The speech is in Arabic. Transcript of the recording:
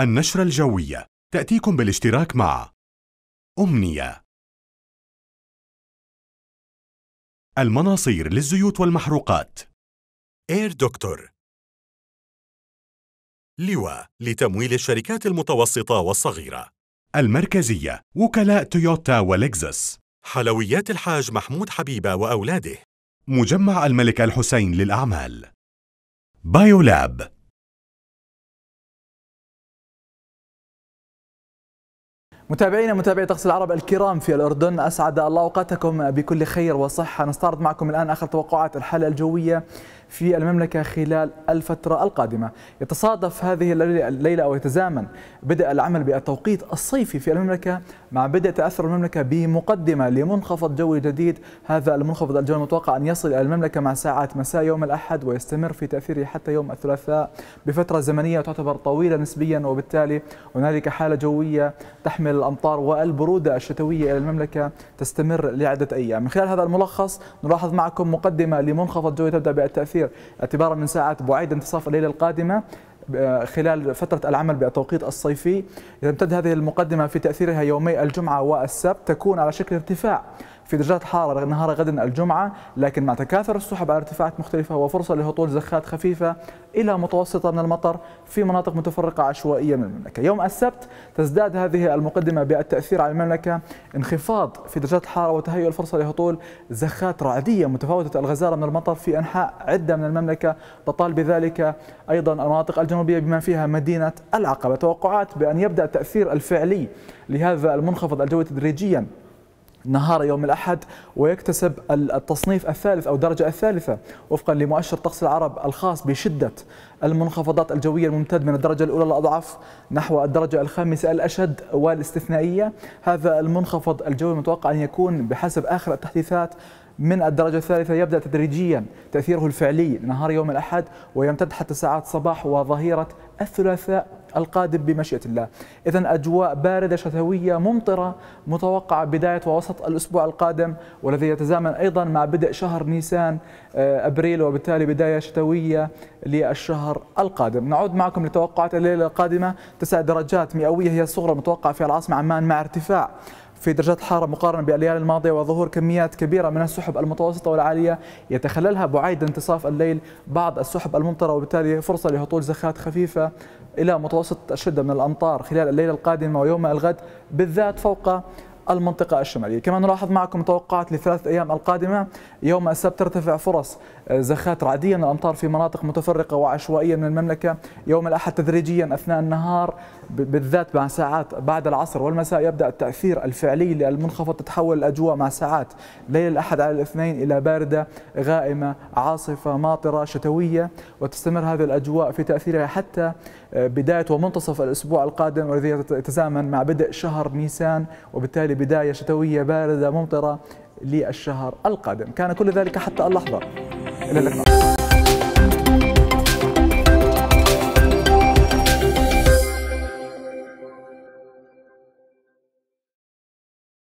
النشرة الجوية تأتيكم بالاشتراك مع أمنية المناصير للزيوت والمحروقات إير دكتور لواء لتمويل الشركات المتوسطة والصغيرة المركزية وكلاء تويوتا ولكزس حلويات الحاج محمود حبيبة وأولاده مجمع الملك الحسين للأعمال بايولاب متابعينا متابعي طقس العرب الكرام في الأردن أسعد الله أوقاتكم بكل خير وصحة نستعرض معكم الآن آخر توقعات الحالة الجوية في المملكة خلال الفترة القادمة يتصادف هذه الليلة أو يتزامن بدء العمل بالتوقيت الصيفي في المملكة مع بدء تأثر المملكة بمقدمة لمنخفض جوي جديد هذا المنخفض الجوي المتوقع أن يصل إلى المملكة مع ساعات مساء يوم الأحد ويستمر في تأثيره حتى يوم الثلاثاء بفترة زمنية تعتبر طويلة نسبيا وبالتالي هنالك حالة جوية تحمل الأمطار والبرودة الشتوية إلى المملكة تستمر لعدة أيام من خلال هذا الملخص نلاحظ معكم مقدمة لمنخفض جوي تبدأ بالتأثير اعتبارا من ساعات بعيد انتصاف الليلة القادمة خلال فترة العمل بالتوقيت الصيفي تمتد هذه المقدمة في تأثيرها يومي الجمعة والسبت تكون على شكل ارتفاع في درجات حرارة نهار غد الجمعة لكن مع تكاثر السحب على ارتفاعات مختلفة وفرصة لهطول زخات خفيفة إلى متوسطة من المطر في مناطق متفرقة عشوائية من المملكة يوم السبت تزداد هذه المقدمة بالتأثير على المملكة انخفاض في درجات الحرارة وتهيئ الفرصة لهطول زخات رعدية متفاوتة الغزارة من المطر في أنحاء عدة من المملكة تطال بذلك أيضا المناطق الجنوبية بما فيها مدينة العقبة توقعات بأن يبدأ التأثير الفعلي لهذا المنخفض الجوي تدريجيا نهار يوم الأحد ويكتسب التصنيف الثالث أو الدرجة الثالثة وفقا لمؤشر طقس العرب الخاص بشدة المنخفضات الجوية الممتد من الدرجة الأولى الأضعف نحو الدرجة الخامسة الأشد والاستثنائية هذا المنخفض الجوي المتوقع أن يكون بحسب آخر التحديثات من الدرجة الثالثة يبدأ تدريجيا تأثيره الفعلي نهار يوم الأحد ويمتد حتى ساعات صباح وظهيرة الثلاثاء القادم بمشيئة الله إذا أجواء باردة شتوية ممطرة متوقعة بداية ووسط الأسبوع القادم والذي يتزامن أيضا مع بدء شهر نيسان آه، أبريل وبالتالي بداية شتوية للشهر القادم نعود معكم لتوقعات الليلة القادمة تسع درجات مئوية هي الصغرى المتوقعة في العاصمة عمان مع ارتفاع في درجات الحرارة مقارنة بالليالي الماضية وظهور كميات كبيرة من السحب المتوسطة والعالية يتخللها بعيد انتصاف الليل بعض السحب الممطرة وبالتالي فرصة لهطول زخات خفيفة إلى متوسط الشدة من الأمطار خلال الليلة القادمة ويوم الغد بالذات فوق المنطقة الشمالية كما نلاحظ معكم توقعات لثلاث أيام القادمة يوم السبت ترتفع فرص آه، زخات عادية من الأمطار في مناطق متفرقة وعشوائية من المملكة يوم الأحد تدريجيا أثناء النهار بالذات مع ساعات بعد العصر والمساء يبدأ التأثير الفعلي للمنخفض تتحول الأجواء مع ساعات ليل الأحد على الاثنين إلى باردة غائمة عاصفة ماطرة شتوية وتستمر هذه الأجواء في تأثيرها حتى بداية ومنتصف الأسبوع القادم والذي يتزامن مع بدء شهر نيسان وبالتالي بداية شتوية باردة ممطرة للشهر القادم كان كل ذلك حتى اللحظة إلى اللقاء